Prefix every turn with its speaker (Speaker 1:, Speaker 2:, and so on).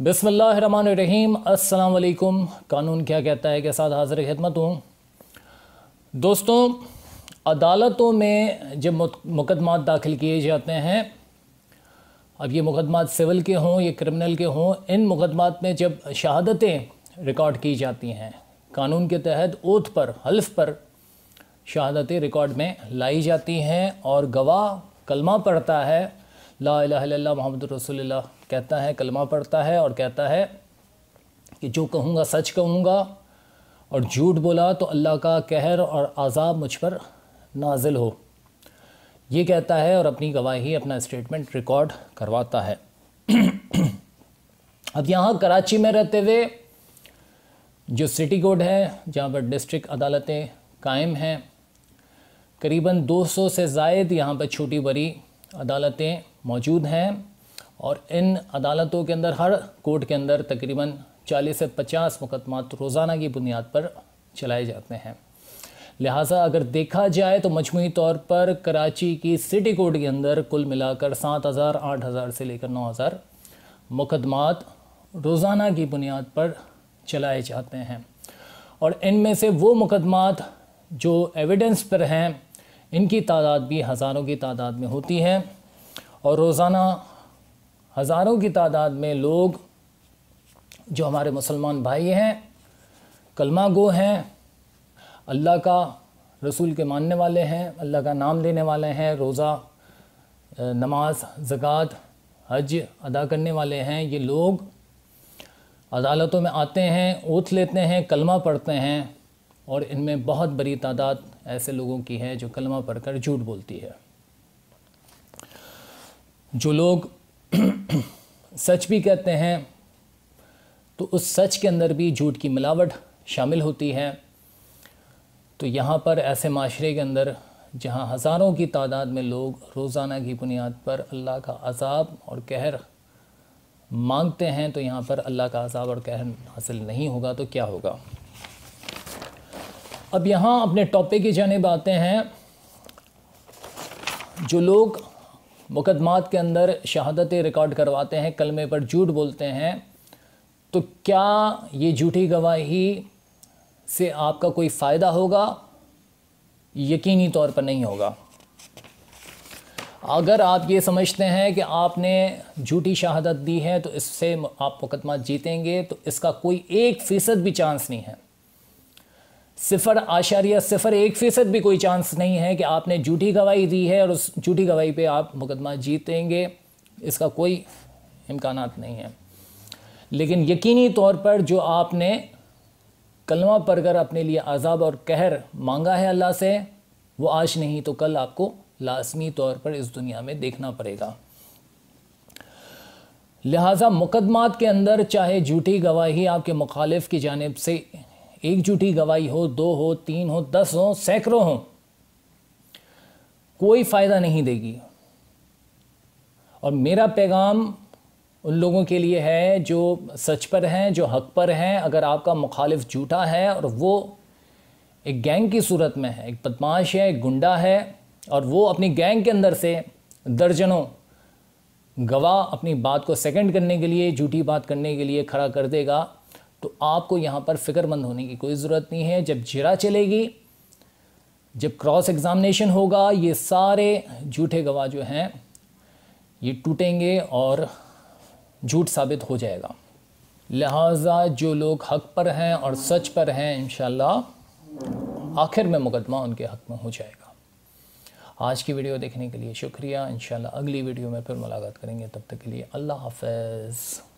Speaker 1: बसमीम असलकुम कानून क्या कहता है के साथ हाजिर खिदमत हूँ दोस्तों अदालतों में जब मुकदमा दाखिल किए जाते हैं अब ये मुकदमा सिविल के हों या क्रिमिनल के हों इन मुकदमात में जब शहादतें रिकॉर्ड की जाती हैं कानून के तहत ओथ पर हल्फ पर शहादतें रिकॉर्ड में लाई जाती हैं और गवाह कलमा पढ़ता है ला ला मोहम्मद रसोल्ला कहता है कलमा पढ़ता है और कहता है कि जो कहूँगा सच कहूँगा और झूठ बोला तो अल्लाह का कहर और आज़ाब मुझ पर नाजिल हो ये कहता है और अपनी गवाही अपना स्टेटमेंट रिकॉर्ड करवाता है अब यहाँ कराची में रहते हुए जो सिटी कोड है जहाँ पर डिस्ट्रिक्ट अदालतें कायम हैं करीबन 200 से जायद यहाँ पर छोटी बड़ी अदालतें मौजूद हैं और इन अदालतों के अंदर हर कोर्ट के अंदर तकरीबन 40 से 50 मुकदमा रोज़ाना की बुनियाद पर चलाए जाते हैं लिहाजा अगर देखा जाए तो मजमू तौर पर कराची की सिटी कोर्ट के अंदर कुल मिलाकर सात हज़ार आठ हज़ार से लेकर नौ हज़ार मुकदमात रोज़ाना की बुनियाद पर चलाए जाते हैं और इनमें से वो मुकदमात जो एविडेंस पर हैं इनकी तादाद भी हज़ारों की तादाद में होती है और रोज़ाना हज़ारों की तादाद में लोग जो हमारे मुसलमान भाई हैं कलमा गो हैं अल्लाह का रसूल के मानने वाले हैं अल्लाह का नाम लेने वाले हैं रोज़ा नमाज ज़क़़त हज अदा करने वाले हैं ये लोग अदालतों में आते हैं ओथ लेते हैं कलमा पढ़ते हैं और इनमें बहुत बड़ी तादाद ऐसे लोगों की है जो कलमा पढ़कर झूठ बोलती है जो लोग सच भी कहते हैं तो उस सच के अंदर भी झूठ की मिलावट शामिल होती है तो यहाँ पर ऐसे माशरे के अंदर जहाँ हज़ारों की तादाद में लोग रोज़ाना की बुनियाद पर अल्लाह का अजाब और कहर मांगते हैं तो यहाँ पर अल्लाह का अजाब और कहर हासिल नहीं होगा तो क्या होगा अब यहाँ अपने टॉपिक की जानब आते हैं जो लोग मुकदमात के अंदर शहादतें रिकॉर्ड करवाते हैं कलमे पर झूठ बोलते हैं तो क्या ये झूठी गवाही से आपका कोई फ़ायदा होगा यकीनी तौर पर नहीं होगा अगर आप ये समझते हैं कि आपने झूठी शहादत दी है तो इससे आप मुकदमा जीतेंगे तो इसका कोई एक फ़ीसद भी चांस नहीं है सिफर आशारिया सिफर एक फ़ीसद भी कोई चांस नहीं है कि आपने झूठी गवाही दी है और उस झूठी गवाही पे आप मुकदमा जीतेंगे इसका कोई इम्कान नहीं है लेकिन यकीनी तौर पर जो आपने कलमा पढ़कर अपने लिए आज़ाब और कहर मांगा है अल्लाह से वो आज नहीं तो कल आपको लाजमी तौर पर इस दुनिया में देखना पड़ेगा लिहाजा मुकदमात के अंदर चाहे झूठी गवाही आपके मुखालिफ की जानब से एकजुटी गवाही हो दो हो तीन हो दस हो सैकड़ों हो कोई फ़ायदा नहीं देगी और मेरा पैगाम उन लोगों के लिए है जो सच पर हैं जो हक पर हैं अगर आपका मुखालिफ झूठा है और वो एक गैंग की सूरत में है एक बदमाश है एक गुंडा है और वो अपनी गैंग के अंदर से दर्जनों गवाह अपनी बात को सेकंड करने के लिए झूठी बात करने के लिए खड़ा कर देगा तो आपको यहाँ पर फ़िक्रमंद होने की कोई ज़रूरत नहीं है जब जिरा चलेगी जब क्रॉस एग्ज़ामिनेशन होगा ये सारे झूठे गवाह जो हैं ये टूटेंगे और झूठ साबित हो जाएगा लिहाजा जो लोग हक पर हैं और सच पर हैं इन आखिर में मुकदमा उनके हक में हो जाएगा आज की वीडियो देखने के लिए शुक्रिया इन अगली वीडियो में फिर मुलाकात करेंगे तब तक के लिए अल्लाह हाफ